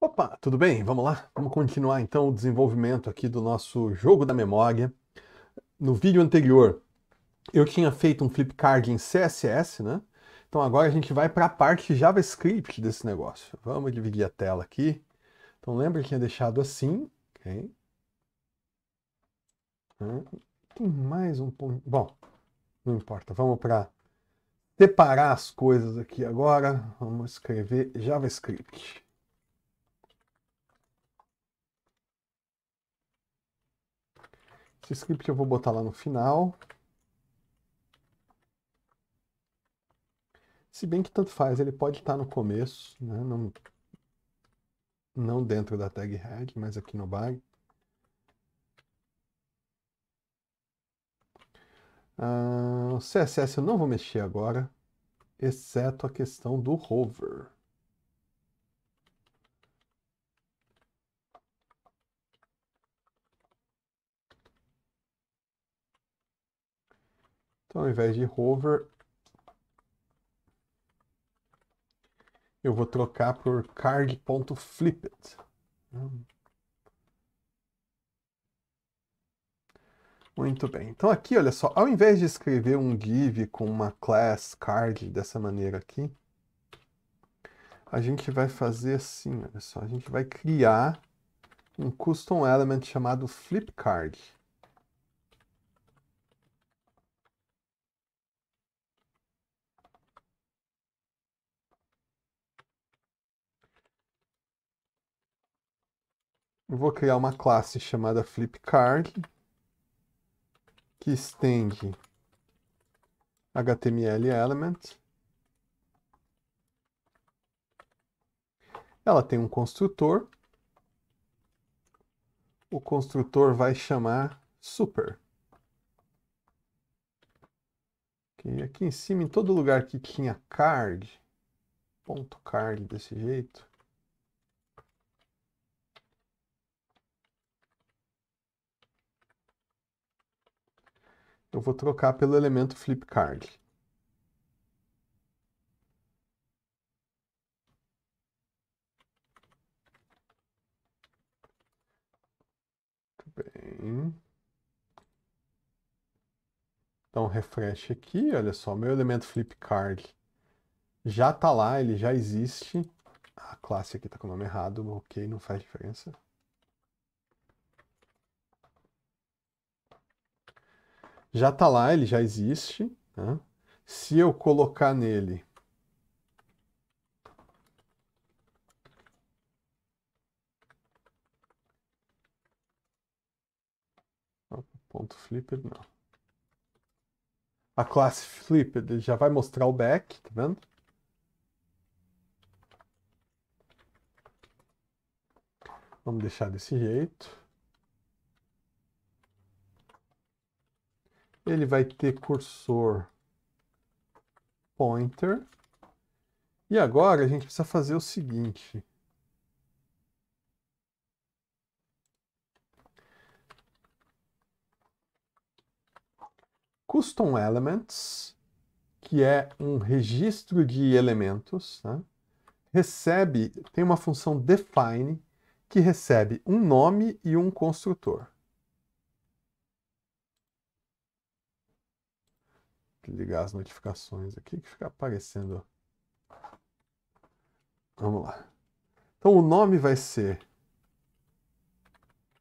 Opa, tudo bem? Vamos lá? Vamos continuar então o desenvolvimento aqui do nosso jogo da memória. No vídeo anterior, eu tinha feito um flipcard em CSS, né? Então agora a gente vai para a parte JavaScript desse negócio. Vamos dividir a tela aqui. Então lembra que tinha deixado assim, ok? Ah, tem mais um ponto... Bom, não importa. Vamos para separar as coisas aqui agora. Vamos escrever JavaScript. Esse script eu vou botar lá no final. Se bem que tanto faz, ele pode estar no começo, né? não, não dentro da tag head, mas aqui no bag. Uh, o CSS eu não vou mexer agora, exceto a questão do hover. Então, ao invés de hover, eu vou trocar por card.flipped. Muito bem. Então aqui, olha só, ao invés de escrever um div com uma class card dessa maneira aqui, a gente vai fazer assim, olha só, a gente vai criar um custom element chamado flip card. Eu vou criar uma classe chamada FlipCard que estende HTML element. Ela tem um construtor. O construtor vai chamar super. Okay, aqui em cima, em todo lugar que tinha card, ponto card desse jeito, Eu vou trocar pelo elemento flipcard. Bem. Então, refresh aqui, olha só, meu elemento flipcard já está lá, ele já existe. A classe aqui está com o nome errado, ok, não faz diferença. já está lá, ele já existe. Né? Se eu colocar nele ponto flipper não. A classe flipper já vai mostrar o back, tá vendo? Vamos deixar desse jeito. ele vai ter cursor pointer. E agora a gente precisa fazer o seguinte. Custom Elements, que é um registro de elementos, né? recebe, tem uma função define, que recebe um nome e um construtor. ligar as notificações aqui que fica aparecendo. Vamos lá. Então o nome vai ser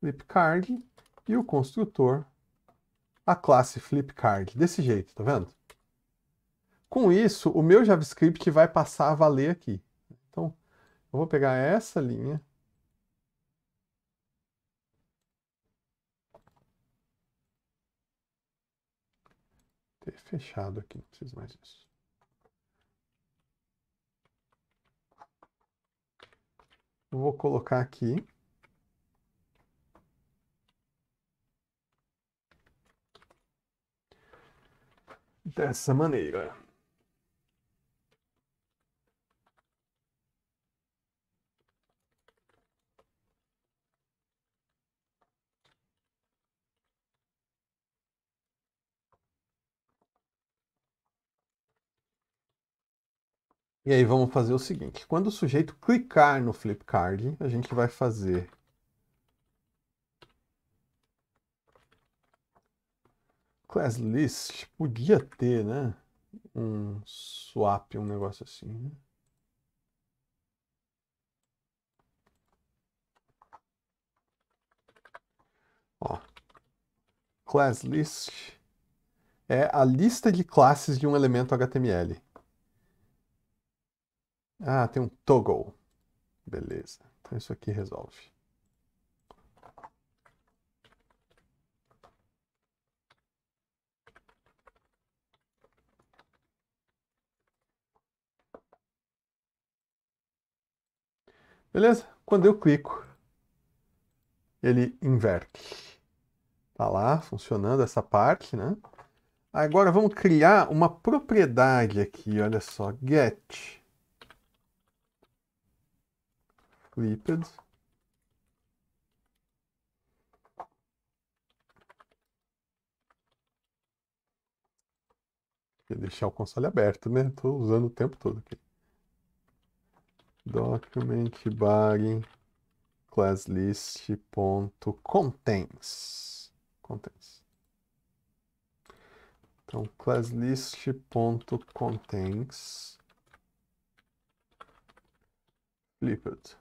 flipcard e o construtor a classe flipcard desse jeito, tá vendo? Com isso, o meu JavaScript vai passar a valer aqui. Então, eu vou pegar essa linha ter fechado aqui, não preciso mais disso. vou colocar aqui. Dessa maneira. E aí vamos fazer o seguinte, quando o sujeito clicar no card, a gente vai fazer class list podia ter, né? Um swap, um negócio assim, né? Ó, class list é a lista de classes de um elemento HTML. Ah, tem um toggle. Beleza. Então isso aqui resolve. Beleza? Quando eu clico, ele inverte. Tá lá funcionando essa parte, né? Agora vamos criar uma propriedade aqui, olha só, get Clipped. Vou deixar o console aberto, né? Estou usando o tempo todo aqui. Document body classlist.contains. Contains. Então, classlist.contents. flipped.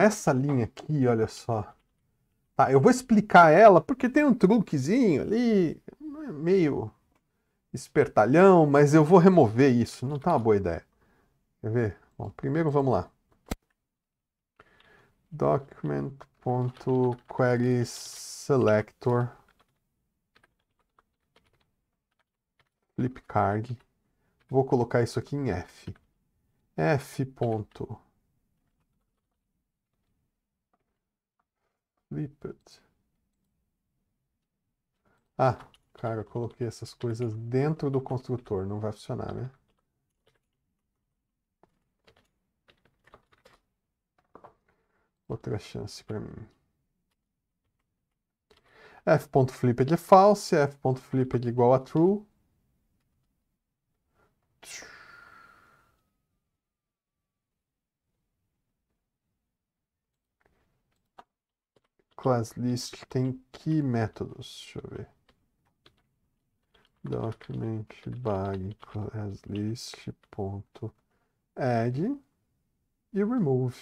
essa linha aqui, olha só. Tá, eu vou explicar ela porque tem um truquezinho ali, é meio espertalhão, mas eu vou remover isso, não tá uma boa ideia. Quer ver? Bom, primeiro vamos lá. document.querySelector flipcard. Vou colocar isso aqui em f. f. ponto Flipped. Ah, cara, eu coloquei essas coisas dentro do construtor, não vai funcionar, né? Outra chance para mim. f.flipped é false, f.flipped é igual a true. List tem que métodos? Deixa eu ver. Document ponto add e remove.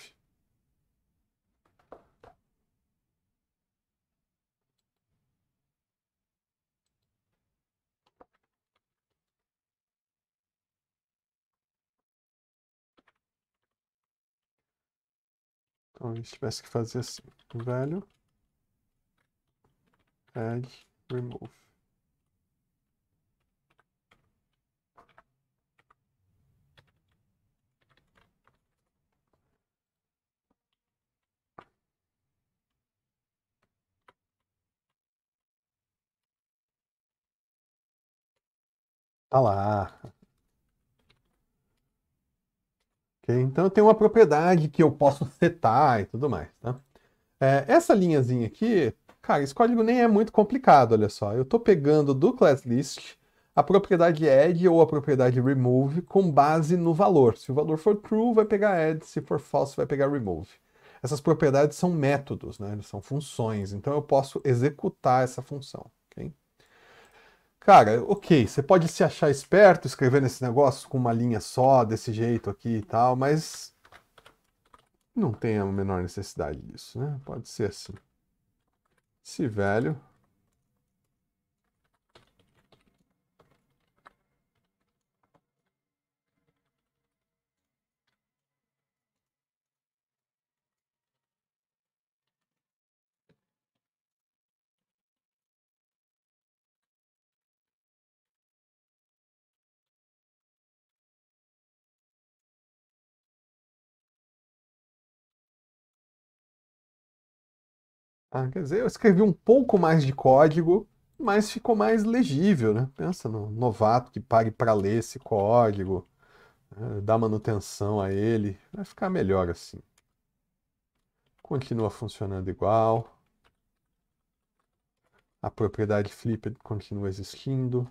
Então gente tivesse que fazer assim, velho add remove. É tá lá. Okay? Então, tem uma propriedade que eu posso setar e tudo mais. Tá? É, essa linhazinha aqui Cara, esse código nem é muito complicado, olha só. Eu estou pegando do class list a propriedade add ou a propriedade remove com base no valor. Se o valor for true, vai pegar add, se for false, vai pegar remove. Essas propriedades são métodos, né? são funções, então eu posso executar essa função. Okay? Cara, ok, você pode se achar esperto escrevendo esse negócio com uma linha só, desse jeito aqui e tal, mas não tem a menor necessidade disso, né? Pode ser assim. Esse velho Ah, quer dizer, eu escrevi um pouco mais de código, mas ficou mais legível, né? Pensa no novato que pague para ler esse código, né? dá manutenção a ele, vai ficar melhor assim. Continua funcionando igual. A propriedade flipped continua existindo.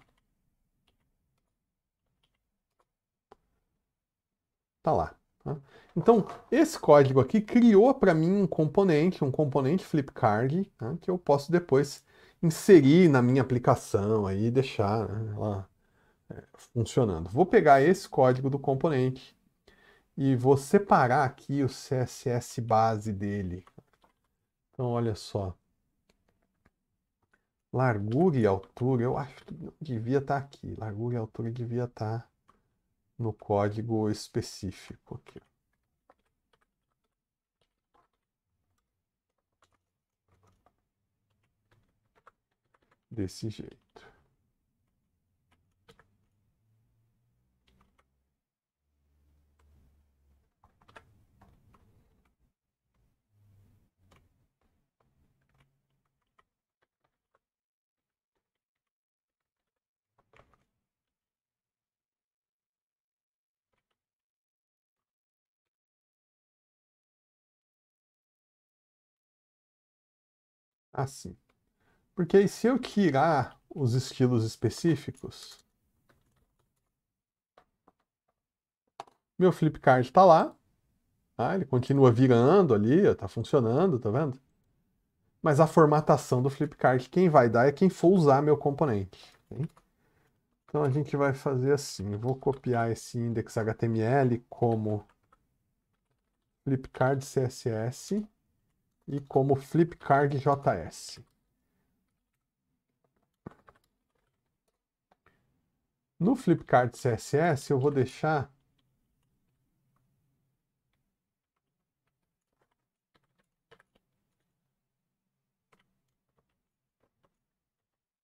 Tá lá. Tá? Então, esse código aqui criou para mim um componente, um componente Flipkart, né, que eu posso depois inserir na minha aplicação aí e deixar né, ela é, funcionando. Vou pegar esse código do componente e vou separar aqui o CSS base dele. Então, olha só. Largura e altura, eu acho que devia estar tá aqui. Largura e altura devia estar... Tá no código específico aqui. Desse jeito. assim. Porque aí se eu tirar os estilos específicos, meu card está lá, tá? ele continua virando ali, está funcionando, tá vendo? Mas a formatação do card quem vai dar é quem for usar meu componente. Então a gente vai fazer assim, vou copiar esse index HTML como flipcard.css CSS, e como flipcard JS. No flipcard CSS eu vou deixar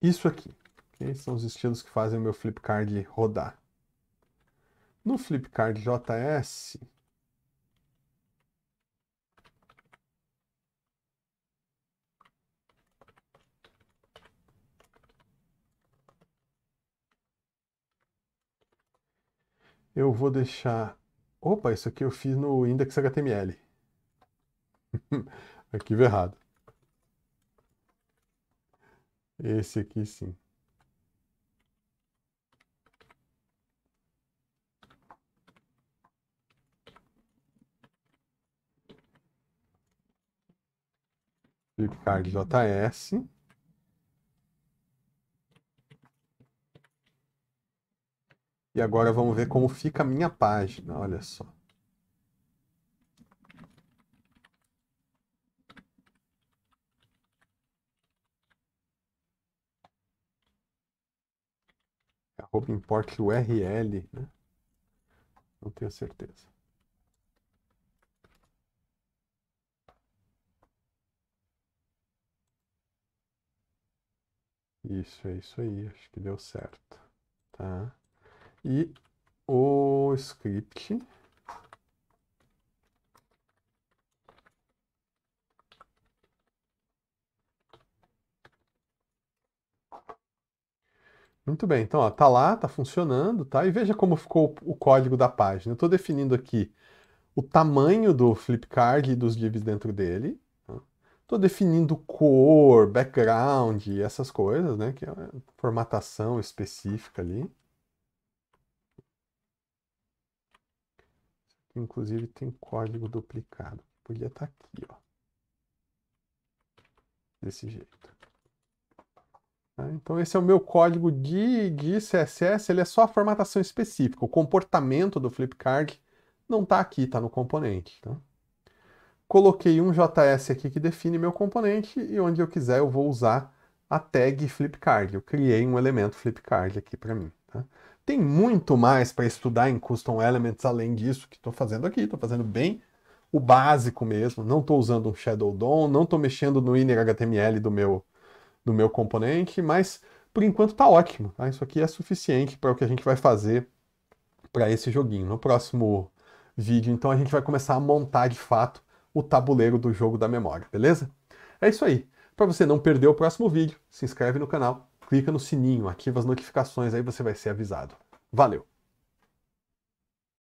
isso aqui. Okay? São os estilos que fazem o meu flipcard rodar. No flipcard JS, Eu vou deixar. Opa, isso aqui eu fiz no index HTML. veio errado. Esse aqui sim. flipcard.js E agora vamos ver como fica a minha página, olha só. Arroba import URL, né? Não tenho certeza. Isso, é isso aí. Acho que deu certo, tá? e o script Muito bem, então ó, tá lá, tá funcionando, tá? E veja como ficou o código da página. Eu estou definindo aqui o tamanho do flipcard e dos divs dentro dele. Estou tá? definindo cor, background, essas coisas, né? Que é formatação específica ali. Inclusive tem código duplicado. Podia estar tá aqui, ó. Desse jeito. Tá? Então esse é o meu código de, de CSS, ele é só a formatação específica. O comportamento do Flipkart não está aqui, está no componente. Tá? Coloquei um JS aqui que define meu componente e onde eu quiser eu vou usar a tag Flipkart. Eu criei um elemento Flipkart aqui para mim. Tá? Tem muito mais para estudar em Custom Elements além disso que estou fazendo aqui. Estou fazendo bem o básico mesmo. Não estou usando um Shadow DOM, não estou mexendo no inner HTML do meu, do meu componente, mas por enquanto está ótimo. Tá? Isso aqui é suficiente para o que a gente vai fazer para esse joguinho. No próximo vídeo, então, a gente vai começar a montar de fato o tabuleiro do jogo da memória, beleza? É isso aí. Para você não perder o próximo vídeo, se inscreve no canal clica no sininho, ativa as notificações, aí você vai ser avisado. Valeu!